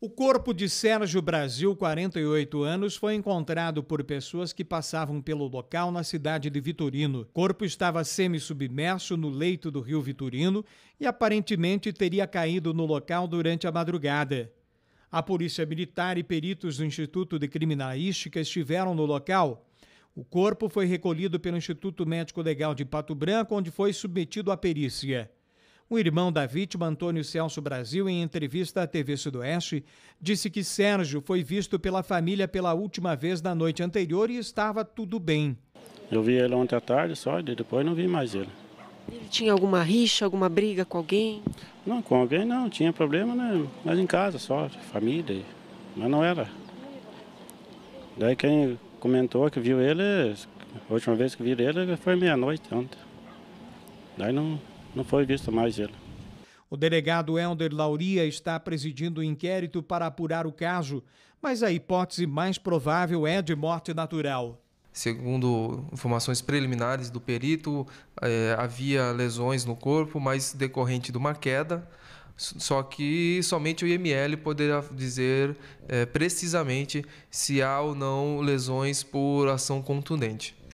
O corpo de Sérgio Brasil, 48 anos, foi encontrado por pessoas que passavam pelo local na cidade de Vitorino. O corpo estava semi-submerso no leito do rio Vitorino e aparentemente teria caído no local durante a madrugada. A polícia militar e peritos do Instituto de Criminalística estiveram no local. O corpo foi recolhido pelo Instituto Médico Legal de Pato Branco, onde foi submetido à perícia. O irmão da vítima, Antônio Celso Brasil, em entrevista à TV Sudoeste, disse que Sérgio foi visto pela família pela última vez na noite anterior e estava tudo bem. Eu vi ele ontem à tarde só, e depois não vi mais ele. Ele tinha alguma rixa, alguma briga com alguém? Não, com alguém não, tinha problema, né? Mas em casa só, família, mas não era. Daí quem comentou que viu ele, a última vez que viu ele foi meia-noite ontem. Daí não, não foi visto mais ele. O delegado Helder Lauria está presidindo o um inquérito para apurar o caso, mas a hipótese mais provável é de morte natural. Segundo informações preliminares do perito, é, havia lesões no corpo, mas decorrente de uma queda. Só que somente o IML poderá dizer é, precisamente se há ou não lesões por ação contundente.